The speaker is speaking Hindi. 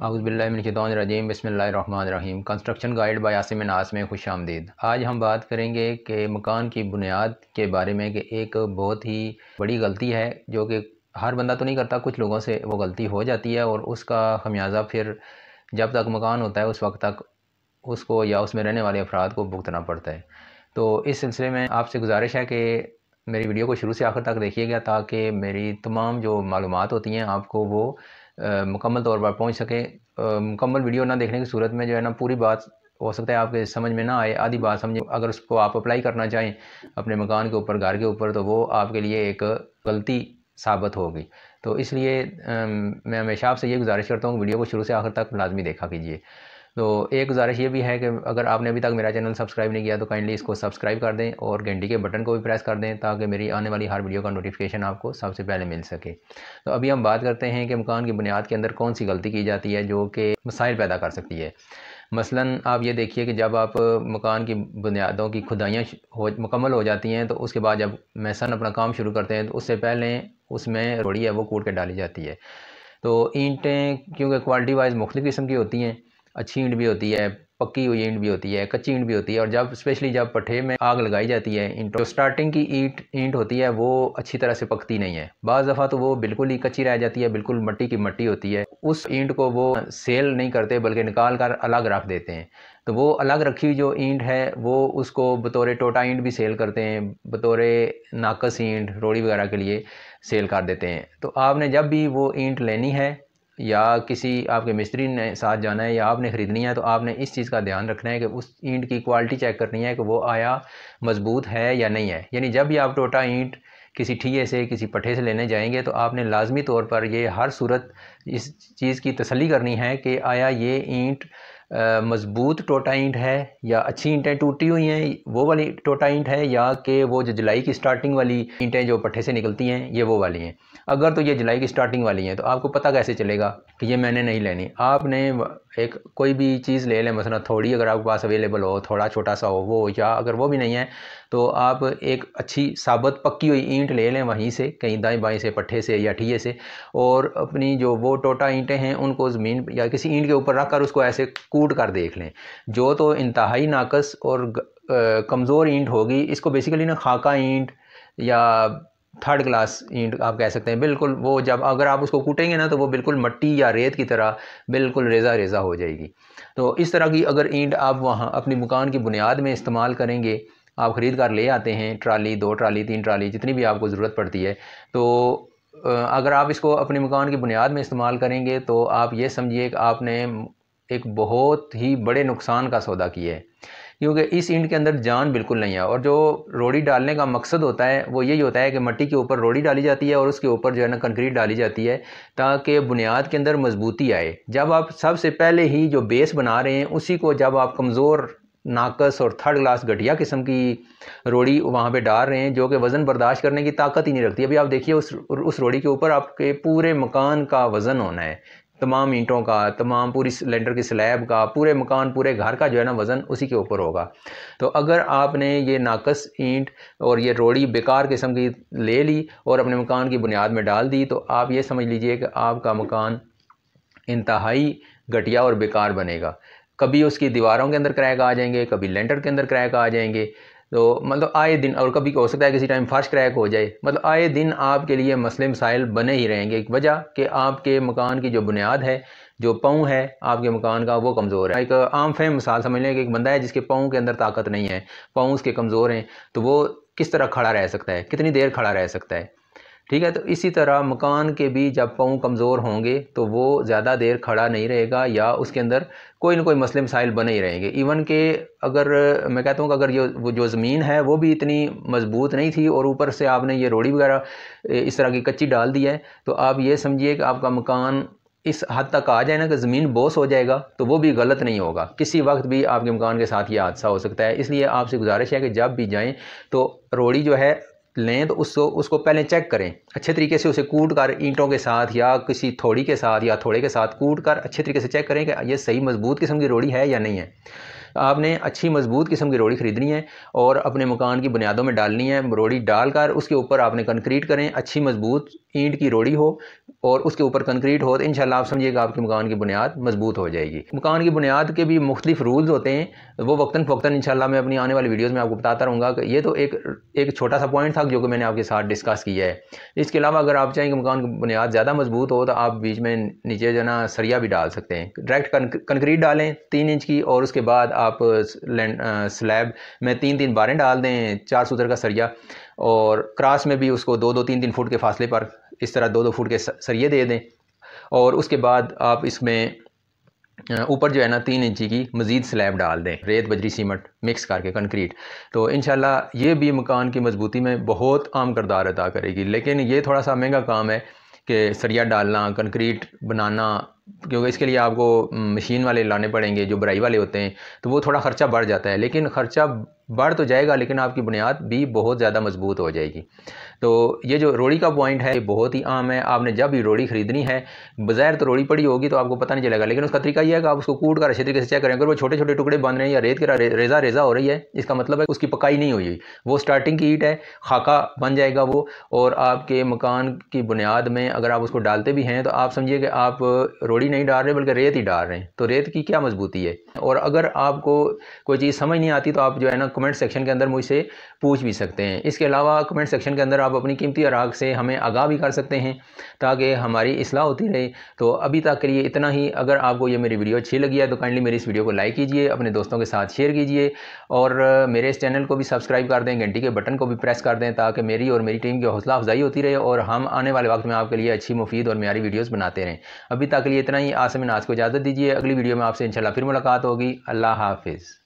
आउज़बिल्लिनरजीम बसमीम कंस्ट्रक्शन गाइड बाय आसिम नास में खुश आमदीद आज हम बात करेंगे कि मकान की बुनियाद के बारे में कि एक बहुत ही बड़ी गलती है जो कि हर बंदा तो नहीं करता कुछ लोगों से वो गलती हो जाती है और उसका खमियाजा फिर जब तक मकान होता है उस वक्त तक उसको या उसमें रहने वाले अफराद को भुगतना पड़ता है तो इस सिलसिले में आपसे गुजारिश है कि मेरी वीडियो को शुरू से आखिर तक देखिएगा ताकि मेरी तमाम जो मालूम होती हैं आपको वो मुकम्मल तौर पर पहुँच सके मुकम्मल वीडियो ना देखने की सूरत में जो है ना पूरी बात हो सकता है आपके समझ में ना आए आधी बात समझ अगर उसको आप अप्लाई करना चाहें अपने मकान के ऊपर घर के ऊपर तो वो आपके लिए एक गलती साबित होगी तो इसलिए मैं हमेशा आपसे ये गुजारिश करता हूँ वीडियो को शुरू से आखिर तक लाजमी देखा कीजिए तो एक गुजारिश ये भी है कि अगर आपने अभी तक मेरा चैनल सब्सक्राइब नहीं किया तो काइंडली इसको सब्सक्राइब कर दें और घंटी के बटन को भी प्रेस कर दें ताकि मेरी आने वाली हर वीडियो का नोटिफिकेशन आपको सबसे पहले मिल सके तो अभी हम बात करते हैं कि मकान की बुनियाद के अंदर कौन सी गलती की जाती है जो कि मसाइल पैदा कर सकती है मसलन आप ये देखिए कि जब आप मकान की बुनियादों की खुदाइयाँ हो मुकम्मल हो जाती हैं तो उसके बाद जब मैसन अपना काम शुरू करते हैं तो उससे पहले उसमें रोड़ी है वो कूट के डाली जाती है तो ईंटें क्योंकि क्वालिटी वाइज मुख्तु किस्म की होती हैं अच्छी ईंट भी होती है पक्की हुई ईंट भी होती है कच्ची ईंट भी होती है और जब स्पेशली जब पठे में आग लगाई जाती है ईंट तो स्टार्टिंग की ईंट ईंट होती है वो अच्छी तरह से पकती नहीं है बज़ दफ़ा तो वो बिल्कुल ही कच्ची रह जाती है बिल्कुल मट्टी की मट्टी होती है उस ईंट को वो सेल नहीं करते बल्कि निकाल कर अलग रख देते हैं तो वो अलग रखी हुई जो ईंट है वो उसको बतौर टोटा ईंट भी सेल करते हैं बतौर नाकस ईंट रोड़ी वगैरह के लिए सेल कर देते हैं तो आपने जब भी वो ईंट लेनी है या किसी आपके मिस्त्री ने साथ जाना है या आपने ख़रीदनी है तो आपने इस चीज़ का ध्यान रखना है कि उस ईंट की क्वालिटी चेक करनी है कि वो आया मज़बूत है या नहीं है यानी जब भी आप टोटा ईंट किसी ठीए से किसी पट्ठे से लेने जाएंगे तो आपने लाजमी तौर पर ये हर सूरत इस चीज़ की तसली करनी है कि आया ये ईंट मज़बूत टोटाइंट है या अच्छी ईंटें टूटी हुई हैं वो वाली टोटाइंट है या कि वो जो जुलाई की स्टार्टिंग वाली ईंटें जो पट्ठे से निकलती हैं ये वो वाली हैं अगर तो ये जुलाई की स्टार्टिंग वाली हैं तो आपको पता कैसे चलेगा कि ये मैंने नहीं लेनी आपने एक कोई भी चीज़ ले लें मसला थोड़ी अगर आपके पास अवेलेबल हो थोड़ा छोटा सा हो वो या अगर वो भी नहीं है तो आप एक अच्छी साबत पक्की हुई ईंट ले लें वहीं से कहीं दाएं बाएं से पट्ठे से या ठीए से और अपनी जो वो टोटा ईंटें हैं उनको ज़मीन या किसी ईंट के ऊपर रख कर उसको ऐसे कूद कूट कर देख लें जो तो इंतहाई नाकस और कमज़ोर ईंट होगी इसको बेसिकली ना खाका ईंट या थर्ड क्लास ईंट आप कह सकते हैं बिल्कुल वो जब अगर आप उसको कूटेंगे ना तो वो बिल्कुल मट्टी या रेत की तरह बिल्कुल रेज़ा रेज़ा हो जाएगी तो इस तरह की अगर ईंट आप वहाँ अपनी मकान की बुनियाद में इस्तेमाल करेंगे आप ख़रीद कर ले आते हैं ट्राली दो ट्राली तीन ट्राली जितनी भी आपको ज़रूरत पड़ती है तो अगर आप इसको अपने मकान की बुनियाद में इस्तेमाल करेंगे तो आप ये समझिए कि आपने एक बहुत ही बड़े नुकसान का सौदा किया है क्योंकि इस ईंट के अंदर जान बिल्कुल नहीं है और जो रोड़ी डालने का मकसद होता है वो यही होता है कि मिट्टी के ऊपर रोड़ी डाली जाती है और उसके ऊपर जो है ना कंक्रीट डाली जाती है ताकि बुनियाद के अंदर मजबूती आए जब आप सबसे पहले ही जो बेस बना रहे हैं उसी को जब आप कमज़ोर नाकस और थर्ड क्लास घटिया किस्म की रोड़ी वहाँ पे डाल रहे हैं जो कि वज़न बर्दाश्त करने की ताकत ही नहीं रखती अभी आप देखिए उस उस रोड़ी के ऊपर आपके पूरे मकान का वज़न होना है तमाम ईंटों का तमाम पूरी सिलेंडर की स्लैब का पूरे मकान पूरे घर का जो है ना वज़न उसी के ऊपर होगा तो अगर आपने ये नाकस ईंट और ये रोड़ी बेकार किस्म की ले ली और अपने मकान की बुनियाद में डाल दी तो आप ये समझ लीजिए कि आपका मकान इंतहाई घटिया और बेकार बनेगा कभी उसकी दीवारों के अंदर क्रैक आ जाएंगे कभी लेंटर के अंदर क्रैक आ जाएंगे तो मतलब आए दिन और कभी हो सकता है किसी टाइम फर्श क्रैक हो जाए मतलब आए दिन आपके लिए मसले मसाइल बने ही रहेंगे एक वजह कि आपके मकान की जो बुनियाद है जो पाँव है आपके मकान का वो कमज़ोर है एक आम फेम मिसाल समझ लें कि एक बंदा है जिसके पाँव के अंदर ताकत नहीं है पाँव उसके कमज़ोर हैं तो वो किस तरह खड़ा रह सकता है कितनी देर खड़ा रह सकता है ठीक है तो इसी तरह मकान के भी जब पाँव कमज़ोर होंगे तो वो ज़्यादा देर खड़ा नहीं रहेगा या उसके अंदर कोई ना कोई मसले मसाइल बने ही रहेंगे इवन के अगर मैं कहता हूँ कि अगर ये वो जो ज़मीन है वो भी इतनी मजबूत नहीं थी और ऊपर से आपने ये रोड़ी वगैरह इस तरह की कच्ची डाल दी है तो आप ये समझिए कि आपका मकान इस हद तक आ जाए ना कि ज़मीन बोस हो जाएगा तो वो भी गलत नहीं होगा किसी वक्त भी आपके मकान के साथ ये हादसा हो सकता है इसलिए आपसे गुजारिश है कि जब भी जाएँ तो रोड़ी जो है लें तो उसको उसको पहले चेक करें अच्छे तरीके से उसे कूट कर ईंटों के साथ या किसी थोड़ी के साथ या थोड़े के साथ कूट कर अच्छे तरीके से चेक करें कि ये सही मज़बूत किस्म की रोड़ी है या नहीं है आपने अच्छी मज़बूत किस्म की रोड़ी ख़रीदनी है और अपने मकान की बुनियादों में डालनी है रोड़ी डालकर उसके ऊपर आपने कंक्रीट करें अच्छी मज़बूत ईंट की रोड़ी हो और उसके ऊपर कंक्रीट हो तो इन आप समझिएगा आपके मकान की बुनियाद मजबूत हो जाएगी मकान की बुनियाद के भी मुख्तफ रूल्स होते हैं वो वक्ता फ़क्ता इन मैं अपनी आने वाली वीडियोज़ में आपको बताता रहूँगा कि ये तो एक एक छोटा सा पॉइंट था जो कि मैंने आपके साथ डिस्कस किया है इसके अलावा अगर आप चाहें कि मकान की बुनियाद ज़्यादा मजबूत हो तो आप बीच में नीचे जो ना सरिया भी डाल सकते हैं डायरेक्ट कंक्रीट डालें तीन इंच की और उसके बाद आप स्लैब में तीन तीन बारें डाल दें चार सूत्र का सरिया और क्रॉस में भी उसको दो दो तीन तीन फुट के फासले पर इस तरह दो दो फुट के सरिए दे दें और उसके बाद आप इसमें ऊपर जो है ना तीन इंची की मज़ीद स्लैब डाल दें रेत बजरी सीमेंट मिक्स करके कंक्रीट तो इन ये भी मकान की मजबूती में बहुत आम करदार अदा करेगी लेकिन ये थोड़ा सा महंगा काम है कि सरिया डालना कंक्रीट बनाना क्योंकि इसके लिए आपको मशीन वाले लाने पड़ेंगे जो बुराई वाले होते हैं तो वो थोड़ा ख़र्चा बढ़ जाता है लेकिन ख़र्चा बढ़ तो जाएगा लेकिन आपकी बुनियाद भी बहुत ज़्यादा मजबूत हो जाएगी तो ये जो रोड़ी का पॉइंट है ये बहुत ही आम है आपने जब भी रोड़ी ख़रीदनी है बाज़ार तो रोड़ी पड़ी होगी तो आपको पता नहीं चलेगा लेकिन उसका तरीका यह है कि आप उसको कूट कर अच्छे तरीके से चेक करें अगर वो छोटे छोटे टुकड़े बन रहे हैं या रेत के रेजा रेजा हो रही है इसका मतलब है उसकी पकाई नहीं हुई वो स्टार्टिंग की ईट है खाका बन जाएगा वो और आपके मकान की बुनियाद में अगर आप उसको डालते भी हैं तो आप समझिए कि आप रोड़ी नहीं डाल रहे बल्कि रेत ही डाल रहे हैं तो रेत की क्या मजबूती है और अगर आपको कोई चीज़ समझ नहीं आती तो आप जो है ना कमेंट सेक्शन के अंदर मुझसे पूछ भी सकते हैं इसके अलावा कमेंट सेक्शन के अंदर आप अपनी कीमती अराग से हमें आगाह भी कर सकते हैं ताकि हमारी असलाह होती रहे तो अभी तक के लिए इतना ही अगर आपको ये मेरी वीडियो अच्छी लगी है तो काइंडली मेरी इस वीडियो को लाइक कीजिए अपने दोस्तों के साथ शेयर कीजिए और मेरे इस चैनल को भी सब्सक्राइब कर दें घंटी के बटन को भी प्रेस कर दें ताकि मेरी और मेरी टीम की हौसला अफजाई होती रहे और हम आने वाले वक्त में आपके लिए अच्छी मुफीद और मेरी वीडियोज़ बनाते रहें अभी तक के लिए इतना ही आसमिन आज को इजाज़त दीजिए अगली वीडियो में आपसे इंशाल्लाह फिर मुलाकात होगी अल्लाह हाफिज़